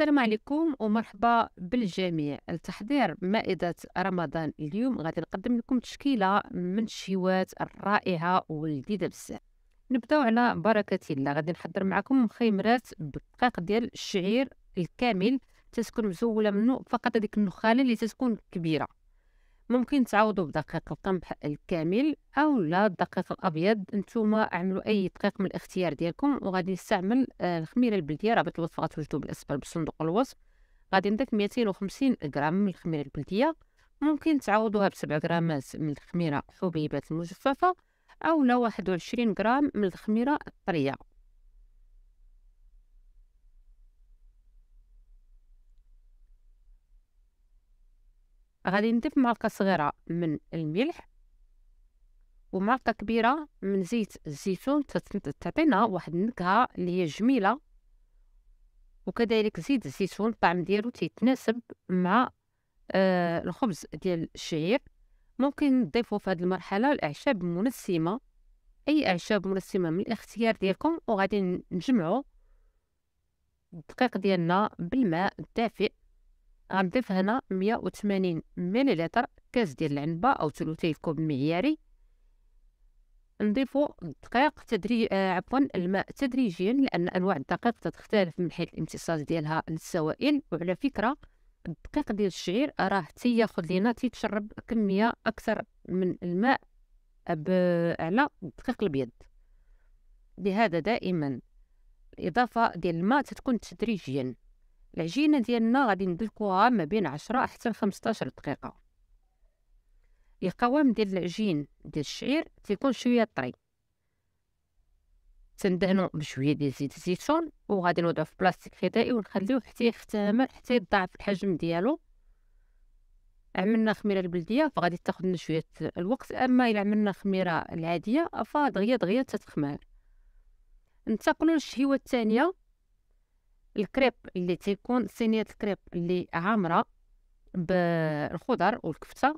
السلام عليكم ومرحبا بالجميع لتحضير مائدة رمضان اليوم غادي نقدم لكم تشكيلة من الشيوات الرائعة والجديدة بزاف نبداو على بركة الله غادي نحضر معكم مخيمرات بالدقيق ديال الشعير الكامل تتكون مزولة منه فقط هذيك النخالة اللي تتكون كبيرة ممكن تعوضوا بدقيق القمح الكامل او لا الدقيق الابيض نتوما اعملوا اي دقيق من الاختيار ديالكم وغادي نستعمل آه، الخميره البلديه رابط الوصفه غتوجدوا بالاسفل بصندوق الوصف غادي نديك 250 غرام من الخميره البلديه ممكن تعوضوها ب 7 غرامات من الخميره حبيبات المجففه او لا 21 غرام من الخميره الطريه غادي نضيف معلقه صغيره من الملح ومعلقه كبيره من زيت الزيتون تعطينا واحد النكهه اللي هي جميله وكذلك زيت الزيتون الطعم ديالو تيتناسب مع آه الخبز ديال الشعير ممكن نضيفوا في هذه المرحله الاعشاب المنسمه اي اعشاب منسمه من الاختيار ديالكم وغادي نجمعوا الدقيق ديالنا بالماء الدافئ غنضيف هنا 180 مليلتر كاس ديال العنبه او ثلثي كوب معياري نضيفو الدقيق تدري آه عفوا الماء تدريجيا لان انواع الدقيق تختلف من حيث الامتصاص ديالها للسوائل وعلى فكره الدقيق ديال الشعير راه تياخذ لينا تيتشرب كميه اكثر من الماء على الدقيق الابيض لهذا دائما الاضافه ديال الماء تتكون تدريجيا العجينه ديالنا غادي ندلكوها ما بين 10 حتى 15 دقيقه القوام ديال العجين ديال الشعير تيكون شويه طري تندهنو بشويه ديال زيت الزيتون وغادي نوضعو في بلاستيك غذائي ونخليوه حتى يختمر حتى يضاعف الحجم ديالو عملنا خميره البلديه فغادي تاخذ لنا شويه الوقت اما الا عملنا خميره العاديه فدغيا دغيا تتخمر ننتقلوا للشهيوه الثانيه الكريب اللي تيكون صينيه الكريب اللي عامره بالخضر والكفته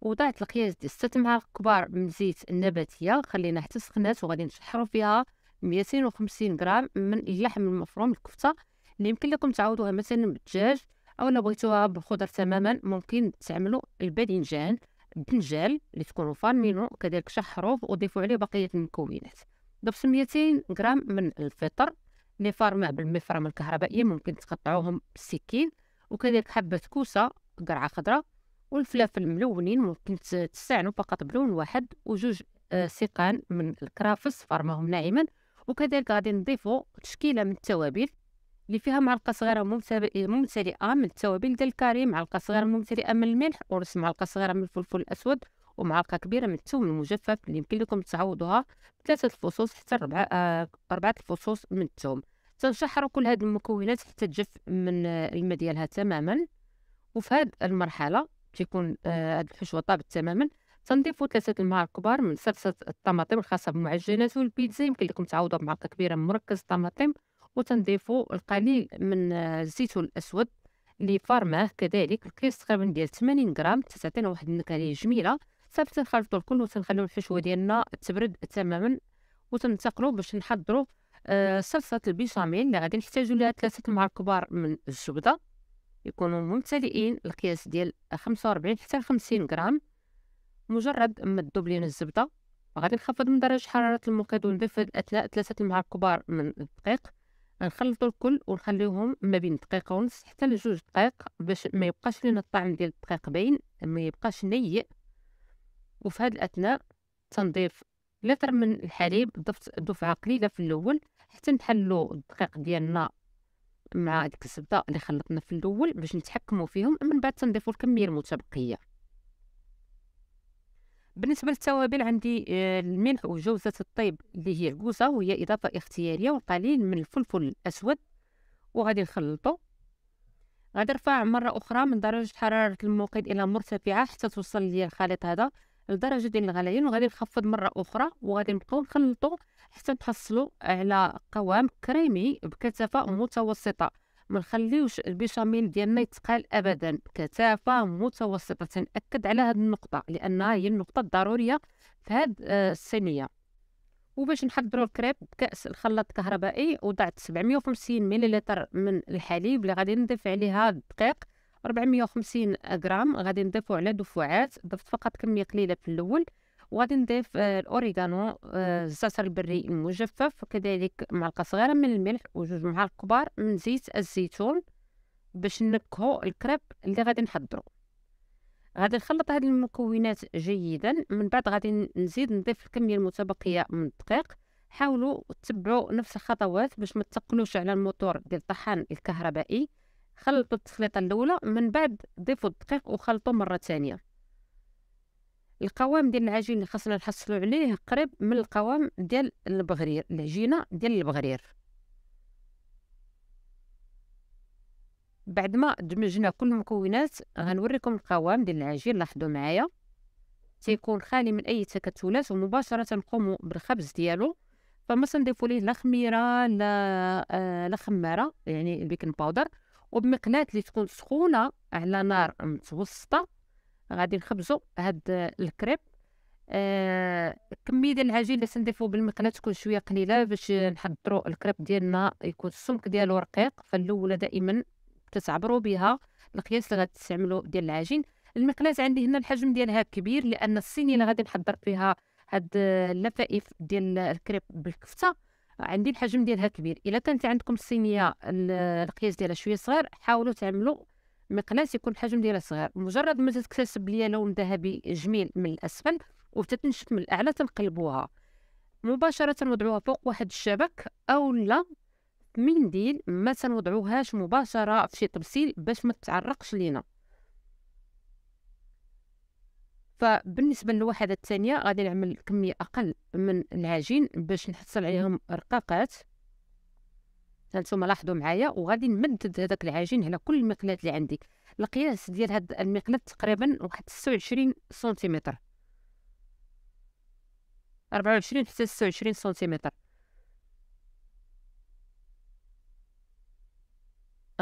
وضعت القياس ديال ست معالق كبار من الزيت النباتيه خلينا حتى سخنات وغادي نشحرو فيها 250 غرام من اللحم المفروم الكفته اللي يمكن لكم تعوضوها مثلا بالدجاج او لو بغيتوها بالخضر تماما ممكن تعملوا الباذنجان الدنجال اللي تكونوا فارمينو كذلك شحروه وضيفوا عليه بقيه المكونات ضفت 200 غرام من الفطر لي فارما بالمفرم الكهربائيه ممكن تقطعوهم بالسكين وكذلك حبه كوسه قرعه خضراء والفلافل ملونين ممكن تستعنوا فقط بلون واحد وجوج آه، سيقان من الكرافس فرمهم ناعما وكذلك غادي نضيفوا تشكيله من التوابل اللي فيها معلقه صغيره آه، ممتلئه من التوابل ديال الكاري معلقه صغيره ممتلئه من الملح ونص معلقه صغيره من الفلفل الاسود ومعلقه كبيره من الثوم المجفف اللي يمكن لكم تعوضوها بثلاثه الفصوص حتى آه، اربعه الفصوص من الثوم تنشحر كل هذه المكونات حتى تجف من الماء ديالها تماما وفي هذه المرحله تيكون هذه آه، الحشوه طابت تماما تنضيف ثلاثه المعالق كبار من صلصه الطماطم الخاصه بالمعجنات والبيتزا يمكن لكم تعوضوا بمعلقه كبيره من مركز الطماطم وتنضيفوا القليل من الزيتون الاسود اللي فارماه كذلك الكيس تقريبا ديال 80 غرام تعطينا واحد النكهه جميله صافي تنخلطوا الكل وتنخليو الحشوه ديالنا تبرد تماما وتنتقلوا باش نحضروا آه، صلصه البيشاميل اللي غادي نحتاجو لها ثلاثه معالق كبار من الزبده يكونوا ممتلئين القياس ديال خمسة وربعين حتى خمسين غرام مجرد ما تذوب لينا الزبده غادي نخفض من درجه حراره الموقد ونضيف في الاثناء ثلاثه معالق كبار من الدقيق نخلطو الكل ونخليهم ما بين دقيقه ونص حتى لجوج دقائق باش ما يبقاش لينا الطعم ديال الدقيق باين ما يبقاش نيء وفي هاد الاثناء تنضيف لتر من الحليب ضفت دفعه قليله في الاول حتى نحلو الدقيق ديالنا مع ديك الزبده اللي خلطنا في الاول باش نتحكموا فيهم من بعد تنضيفوا الكميه المتبقيه بالنسبه للتوابل عندي آه، الملح وجوزه الطيب اللي هي الكوسه وهي اضافه اختياريه والقليل من الفلفل الاسود وغادي نخلطو غادي نرفع مره اخرى من درجه حراره الموقد الى مرتفعه حتى توصل لي الخليط هذا لدرجه ديال الغليان وغادي نخفض مره اخرى وغادي نبقاو نخلطو حتى تحصلوا على قوام كريمي بكثافه متوسطه ما نخليوش البيشاميل ديالنا يتقال ابدا كثافه متوسطه تنأكد على هذه النقطه لانها هي النقطه الضروريه في هذه آه، الصينيه وباش نحضروا الكريب بكاس الخلاط الكهربائي وضعت 750 ملل من الحليب اللي غادي نضيف عليها الدقيق 450 غرام غادي نضيفو على دفعات ضفت فقط كميه قليله في الاول وغادي نضيف آه، الاوريغانو آه، الزعتر البري المجفف وكذلك معلقه صغيره من الملح وجوج معالق كبار من زيت الزيتون باش نكهو الكريب اللي غادي نحضرو غادي نخلط هاد المكونات جيدا من بعد غادي نزيد نضيف الكميه المتبقيه من الدقيق حاولوا تتبعوا نفس الخطوات باش ما تثقلوش على الموتور ديال الطحان الكهربائي خلطوا التخليطه الاولى من بعد ضيفوا الدقيق وخلطوا مره ثانيه القوام ديال العجين اللي خاصنا نحصلوا عليه قريب من القوام ديال البغرير العجينه ديال البغرير بعد ما دمجنا كل المكونات غنوريكم القوام ديال العجين لاحظوا معايا تيكون خالي من اي تكتلات ومباشره نقوموا بالخبز ديالو فما تنضيفوا ليه لا خميره لا آه، لا خماره يعني البيكنج باودر وبمقلاة اللي تكون سخونة على نار متوسطة غادي نخبزو هاد الكريب آه كمية ديال العجين اللي سنضيفو بالمقلاة تكون شوية قليلة باش نحضرو الكريب ديالنا يكون السمك ديالو رقيق فالأولى دائما تتعبرو بها القياس اللي تستعملو ديال العجين المقلاة عندي هنا الحجم ديالها كبير لأن الصينية اللي غادي نحضر فيها هاد اللفائف ديال الكريب بالكفته عندي الحجم ديالها كبير الا كانت عندكم الصينيه القياس ديالها شويه صغير حاولوا تعملوا مقناس يكون الحجم ديالها صغير مجرد ما تتكتسب ليا لون ذهبي جميل من الاسفل وتتنشف من الاعلى تنقلبوها مباشره وضعوها فوق واحد الشبك او لا منديل ما تنوضعوهاش مباشره في شي طبسيل باش ما تتعرقش لينا فبالنسبه للوحده الثانيه غادي نعمل كميه اقل من العجين باش نحصل عليهم رقاقات هانتوما لاحظوا معايا وغادي نمدد هذاك العجين على كل المقلات اللي عندي القياس ديال هاد المقلات تقريبا واحد 26 سنتيمتر 24 حتى 26 سنتيمتر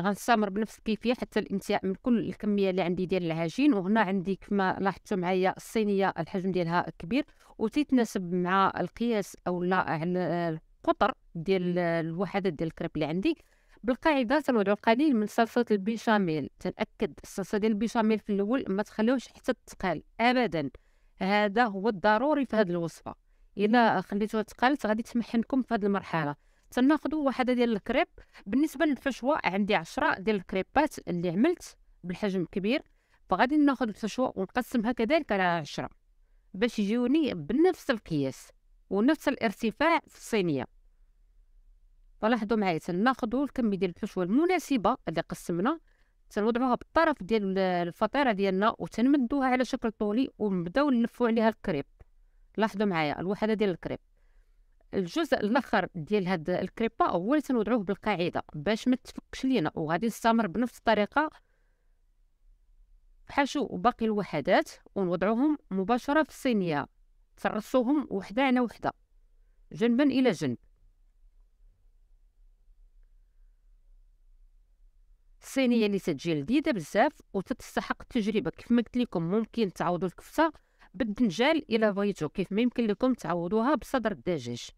غنستمر بنفس الكيفيه حتى الانتهاء من كل الكميه اللي عندي ديال العجين وهنا عندي كما لاحظتوا معايا الصينيه الحجم ديالها كبير وتتناسب مع القياس او لا على القطر ديال الوحدات ديال الكريب اللي عندي بالقاعده تنوضعو القليل من صلصه البيشاميل تنأكد الصلصه ديال البيشاميل في الاول ما تخليوش حتى تتقال ابدا هذا هو الضروري في هذه الوصفه الا خليتوها تقالت غادي تمحنكم في هذه المرحله تناخذوا واحده ديال الكريب بالنسبه للفشوه عندي عشرة ديال الكريبات اللي عملت بالحجم كبير فغادي ناخذ الفشوه ونقسمها كذلك على عشرة باش يجيوني بنفس القياس ونفس الارتفاع في الصينيه فلاحظوا معايا تناخذوا الكمية ديال الحشوه المناسبه اللي قسمنا تنوضعوها بالطرف ديال الفطيره ديالنا وتنمدوها على شكل طولي ونبداو نلفو عليها الكريب لاحظوا معايا الوحده ديال الكريب الجزء الاخر ديال هاد الكريبا هو اللي تنوضعوه بالقاعده باش ما تفكش لينا وغادي نستمر بنفس الطريقه حشو باقي الوحدات ونوضعوهم مباشره في الصينيه ترصوهم وحده على وحده جنبا الى جنب الصينيه اللي تجي لذيذه بزاف وتستحق التجربه كيف ما قلت لكم ممكن تعوضوا الكفته بالدنجال الا بغيتو كيف ما يمكن لكم تعوضوها بصدر الدجاج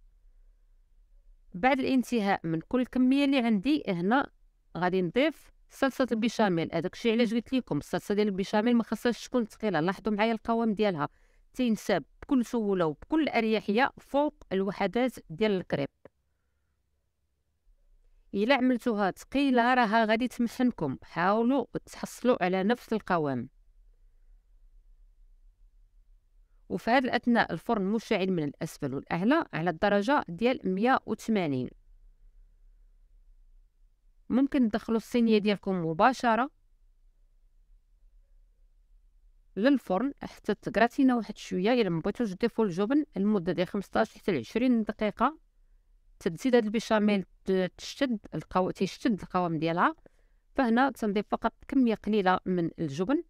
بعد الانتهاء من كل كميه اللي عندي هنا غادي نضيف صلصه البيشاميل هذاك الشيء علاش قلت لكم الصلصه ديال البيشاميل ما خصهاش تكون ثقيله لاحظوا معايا القوام ديالها تينساب بكل سهوله وبكل اريحيه فوق الوحدات ديال الكريب الا عملتوها ثقيله راها غادي تمحنكم حاولوا تحصلوا على نفس القوام وفي هذا الأثناء الفرن مشعل من الأسفل والأعلى على الدرجة ديال 180 ممكن تدخلوا الصينية ديالكم مباشرة للفرن حتى تكراتينا واحد شويه الا مبغيتوش ديفو الجبن المده ديال 15 حتى 20 دقيقه تزيد هاد البيشاميل تشد القوام تيشد القوام ديالها فهنا تنضيف فقط كميه قليله من الجبن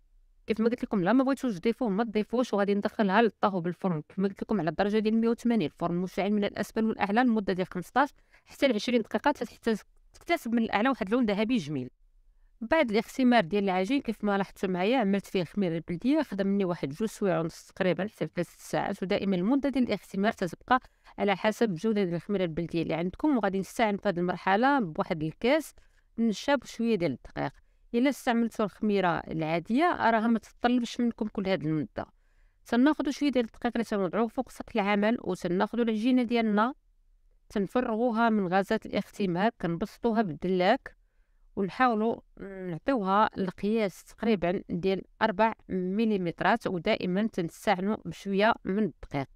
كيف ما قلت لكم لا ما بغيتوش تضيفوه ما تضيفوش وغادي ندخلها للطهو بالفرن كما قلت لكم على الدرجه ديال 180 الفرن مشعل من الاسفل والاعلى لمده ديال 15 حتى ل 20 دقيقه حتى تكتسب من الاعلى واحد اللون ذهبي جميل بعد الاختمار ديال العجين كيف ما لاحظتوا معايا عملت فيه الخميره البلديه خدم مني واحد جوج سوايع ونص تقريبا حتى ثلاث ساعات ودائما المده ديال الاختمار تتبقى على حسب الجوده ديال الخميره البلديه اللي عندكم وغادي نستعمل في هذه المرحله بواحد الكاس نشاب شويه ديال الدقيق الا استعملتوا الخميره العاديه راها ما تطلبش منكم كل هذه المده تناخذوا شويه ديال الدقيق اللي تنوضعوه فوق سطح العمل وتناخذوا العجينه ديالنا تنفرغوها من غازات الاختماك كنبسطوها بالدلاك ونحاولوا نعطيوها القياس تقريبا ديال 4 مليمترات ودائما تنستعنوا بشويه من الدقيق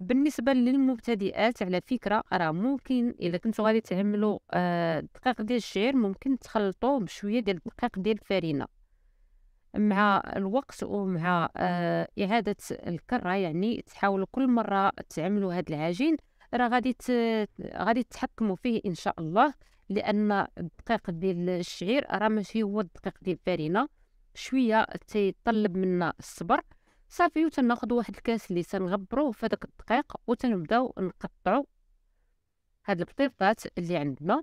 بالنسبه للمبتدئات على فكره راه ممكن الا كنتو غادي تعملوا الدقيق آه، ديال الشعير ممكن تخلطوه بشويه ديال الدقيق ديال الفرينه مع الوقت ومع آه، اعاده الكره يعني تحاولوا كل مره تعملوا هذا العجين راه غادي غادي تحكمو فيه ان شاء الله لان الدقيق ديال الشعير راه ماشي هو الدقيق ديال الفرينه شويه تيطلب منا الصبر صافي وتناخذ واحد الكاس اللي تنغبروه في هذاك الدقيق وتنبداو نقطعو هاد البطيطات اللي عندنا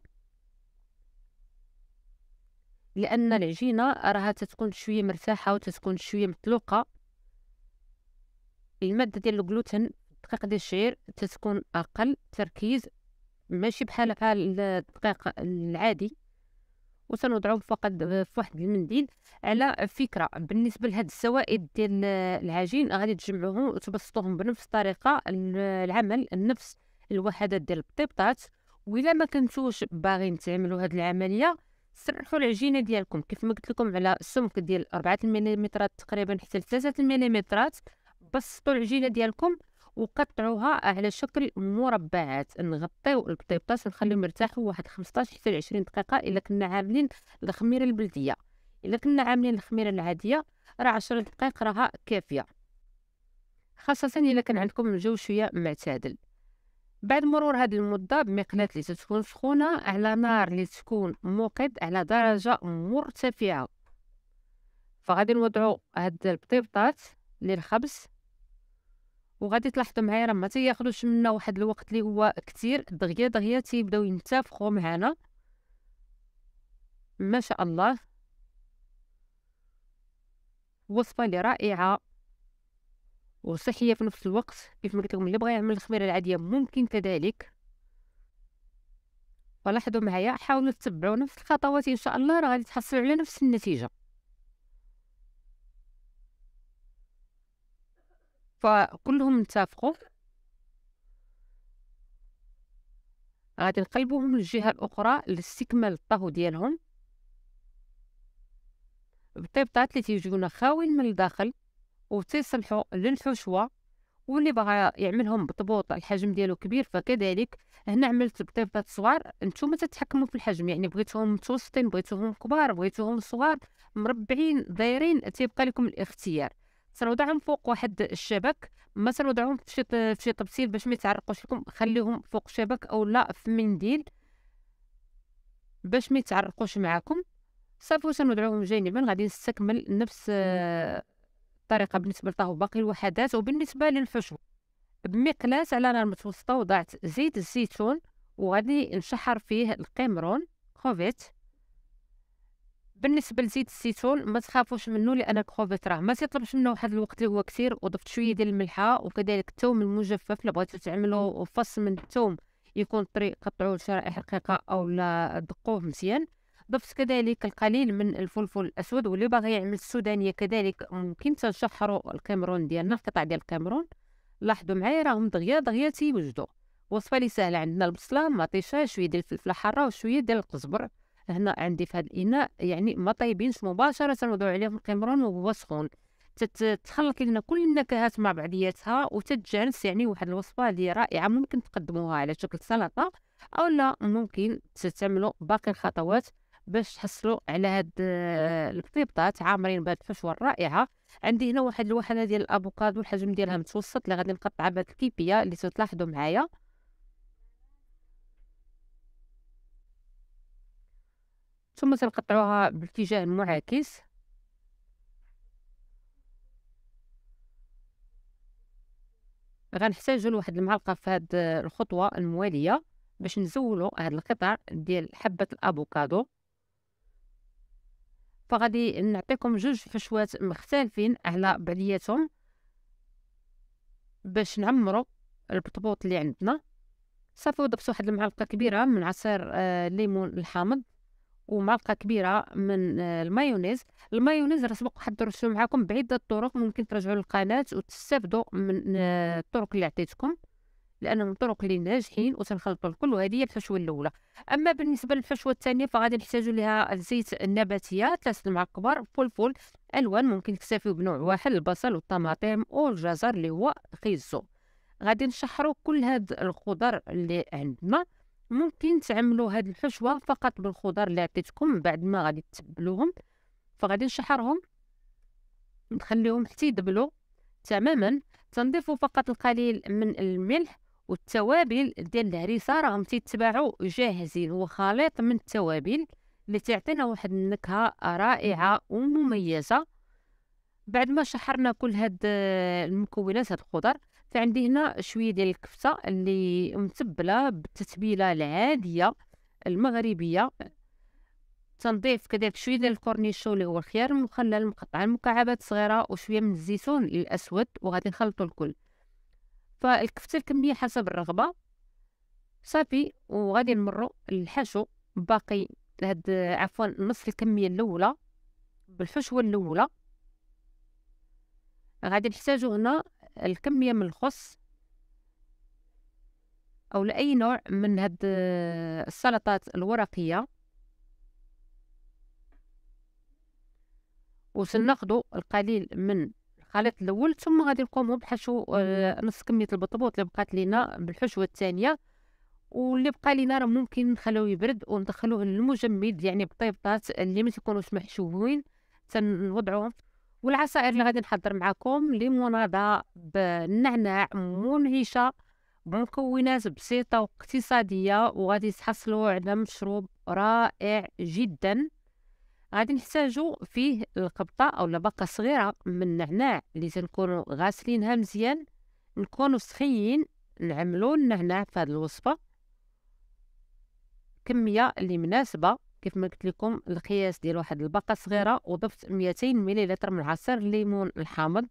لان العجينه راها تتكون شويه مرتاحه وتتكون شويه مطلوقه الماده ديال الجلوتين الدقيق ديال الشعير تتكون اقل تركيز ماشي بحال بحال الدقيق العادي وسنوضعوه فقط في واحد المنديل على فكره بالنسبه لهاد السوائد ديال العجين غادي تجمعوهم وتبسطوهم بنفس الطريقه العمل نفس الوحدات ديال البطيبطات وإلا ما كنتوش باغيين تعملوا هاد العمليه سرحوا العجينه ديالكم كيف ما قلت لكم على سمك ديال 4 ملم تقريبا حتى ل 3 ملم بسطوا العجينه ديالكم وقطعوها على شكل مربعات نغطيو البطيبطاس نخليهم يرتاحوا واحد 15 حتى 20 دقيقه الا كنا عاملين الخميره البلديه الا كنا عاملين الخميره العاديه راه 10 دقائق راها كافيه خاصه الا كان عندكم الجو شويه معتدل بعد مرور هذه المدة بمقلاة اللي تكون سخونة على نار اللي تكون موقد على درجة مرتفعة فغادي نوضعو هاد البطيبطات للخبز وغادي تلاحظوا معايا راه ما تياخذوش منا واحد الوقت اللي هو كثير دغيا دغيا تيبداو ينتفخوا معانا ما شاء الله وصفه اللي رائعه وصحيه في نفس الوقت كيف ما قلت لكم اللي بغى يعمل الخميره العاديه ممكن كذلك ولاحظوا معايا حاولوا تتبعوا نفس الخطوات ان شاء الله راه غادي تحصلوا على نفس النتيجه فكلهم اتفقوا غادي نقلبوهم للجهه الاخرى لاستكمال الطهو ديالهم بالطبطات اللي تيجيونا خاويين من الداخل وتيصلحوا للحشوه واللي بغى يعملهم بطبوط الحجم ديالو كبير فكذلك هنا عملت بطبطات صغار نتوما تتحكموا في الحجم يعني بغيتوهم متوسطين بغيتوهم كبار بغيتوهم صغار مربعين دايرين تيبقى لكم الاختيار سنوضعهم فوق واحد الشبك ما سنوضعهم في شي في شي طبسيل باش ما يتعرقوش لكم خليهم فوق الشبك او لا في منديل باش ما يتعرقوش معاكم صافي وسنوضعهم جانبا غادي نستكمل نفس الطريقه آه، بالنسبه لطهو باقي الوحدات وبالنسبه للحشو بمقلاه على نار متوسطه وضعت زيت الزيتون وغادي نشحر فيه القمرون خوفيت بالنسبه لزيت الزيتون ما تخافوش منه لان كروفيت راه ما تيطلبش منه واحد الوقت اللي هو كثير وضفت شويه ديال الملحه وكذلك الثوم المجفف اللي بغيتو تعملوا فص من الثوم يكون طري قطعوه لشرائح رقيقه او لا دقوه مزيان ضفت كذلك القليل من الفلفل الاسود واللي باغي يعمل السودانيه كذلك ممكن تنشحروا الكاميرون ديالنا القطع ديال الكاميرون لاحظوا معايا راهم دغيا دغيا تيوجدوا وصفه لي سهله عندنا البصله مطيشه شويه ديال الفلفله حاره وشويه ديال القزبر هنا عندي في هذا الاناء يعني ما طيبينش مباشره وضعوا عليهم القمران وهو سخون تتخلط لنا كل النكهات مع بعضياتها وتتجانس يعني واحد الوصفه اللي رائعه ممكن تقدموها على شكل سلطه او لا ممكن تستعملوا باقي الخطوات باش تحصلوا على هاد آه، البطيبطات عامرين بهاد الحشوه الرائعه عندي هنا واحد الوحده ديال الافوكادو الحجم ديالها متوسط اللي غادي نقطعها بهاد الكيبيه اللي تلاحظوا معايا ثم تنقطعوها باتجاه معاكس غنحتاجو لواحد المعلقه في هاد الخطوه المواليه باش نزولو هاد القطع ديال حبه الافوكادو فغادي نعطيكم جوج حشوات مختلفين على بعضياتهم باش نعمرو البطبوط اللي عندنا صافي وضبت واحد المعلقه كبيره من عصير الليمون آه، الحامض ومعلقه كبيره من آه، المايونيز المايونيز راه سبق حد درسته معكم بعده طرق ممكن ترجعوا للقناه وتستافدوا من آه، الطرق اللي عطيتكم لانهم الطرق اللي ناجحين وتنخلطوا الكل وهذه هي الحشوه الاولى اما بالنسبه للحشوه الثانيه فغادي نحتاجوا لها الزيت النباتيه ثلاثه مع كبار فلفل الوان ممكن تكتفيوا بنوع واحد البصل والطماطم والجزر اللي هو خيزو غادي نشحروا كل هاد الخضر اللي عندنا ممكن تعملوا هاد الحشوه فقط بالخضر اللي عطيتكم بعد ما غادي تبلوهم فغادي نشحرهم نخليهم حتى يدبلوا تماما تنضيفوا فقط القليل من الملح والتوابل ديال الهريسه راهم تيتباعوا جاهزين هو خليط من التوابل اللي تعطينا واحد النكهه رائعه ومميزه بعد ما شحرنا كل هاد المكونات هاد الخضر فعندي هنا شويه ديال الكفته اللي متبله بالتتبيله العاديه المغربيه تنضيف كذلك شويه ديال الكورنيشو اللي هو الخيار المخلل مقطع مكعبات صغيره وشويه من الزيتون الاسود وغادي نخلطو الكل فالكفته الكميه حسب الرغبه صافي وغادي نمرو للحشو باقي هاد عفوا نص الكميه الاولى بالحشوه الاولى غادي نحتاجو هنا الكمية من الخس أو لأي نوع من هاد السلطات الورقية وسناخدو القليل من الخليط الأول ثم غادي نقومو بحشو آه، نص كمية البطبوط اللي بقات لينا بالحشوة الثانية واللي بقى لينا راه ممكن نخلوه يبرد وندخلوه للمجمد يعني بطيبطات اللي ما تيكونوش محشوين تنوضعوهم في والعصائر اللي غادي نحضر معكم ليموناده بالنعناع منهشه بمكونات بسيطه واقتصاديه وغادي تحصلوا على مشروب رائع جدا غادي نحتاجو فيه القبطه او لبقه صغيره من النعناع اللي تنكونوا غاسلينها مزيان نكونوا سخيين نعملو النعناع في هذه الوصفه كميه اللي مناسبه كيف ما قلت لكم القياس ديال واحد الباقه صغيره وضفت 200 مليلتر من عصير الليمون الحامض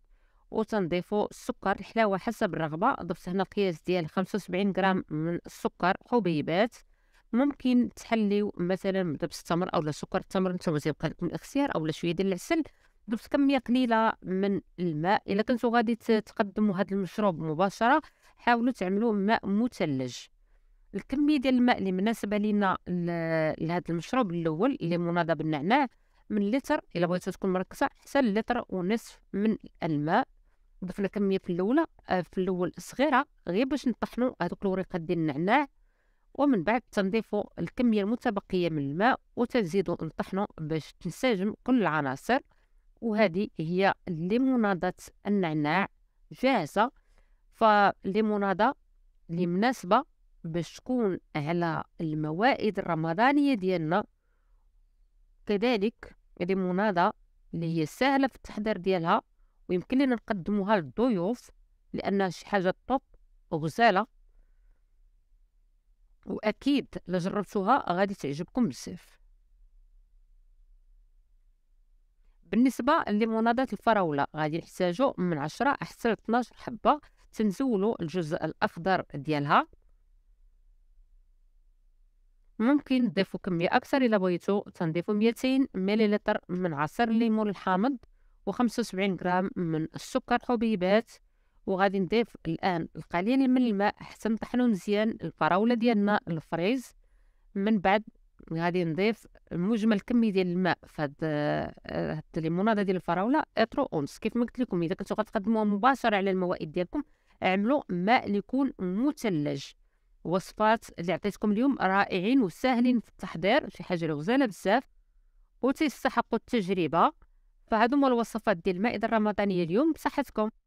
وتنضيفوا السكر الحلاوه حسب الرغبه ضفت هنا القياس ديال 75 غرام من السكر حبيبات ممكن تحليو مثلا بدبس التمر اولا سكر التمر نتوما تيبقى لكم الاختيار اولا شويه ديال العسل ضفت كميه قليله من الماء الا كنتو غادي تقدموا هذا المشروب مباشره حاولوا تعملوا ماء مثلج الكميه ديال الماء اللي مناسبه لينا لهذا المشروب الاول اللي مناض بالنعناع من لتر الا بغيتها تكون مركزه حتى لتر ونصف من الماء ضفنا كميه في الاولى آه، في الاول صغيره غير باش نطحنوا هذوك الوريقات ديال النعناع ومن بعد تنضيفوا الكميه المتبقيه من الماء وتزيدوا نطحنوا باش تنسجم كل العناصر وهذه هي ليموناضة النعناع جاهزه فالليموناده اللي مناسبه باش تكون على الموائد الرمضانية ديالنا كذلك ليمونادة اللي هي سهلة في التحضير ديالها ويمكن لنا نقدموها للضيوف لأنها شي حاجة طوب وغزالة وأكيد لجربتوها غادي تعجبكم بزاف بالنسبة لليمونادات الفراولة غادي نحتاجو من عشرة حتى 12 حبة تنزولو الجزء الأخضر ديالها ممكن تضيفوا كميه اكثر الا بغيتو تنضيفوا 200 مليلتر من عصير الليمون الحامض و75 غرام من السكر حبيبات وغادي نضيف الان القليل من الماء حتى نطحنو مزيان الفراوله ديالنا الفريز من بعد غادي نضيف مجمل كميه ديال الماء فهاد آه، هاد الليموناده ديال الفراوله اترو اونس كيف ما قلت لكم اذا كنتو غتقدموها مباشره على الموائد ديالكم اعملوا ماء ليكون يكون مثلج وصفات اللي عطيتكم اليوم رائعين وسهلين في التحضير شي حاجه غزاله بزاف وتستحقوا التجربه فهادو هما الوصفات ديال المائده الرمضانيه اليوم بصحتكم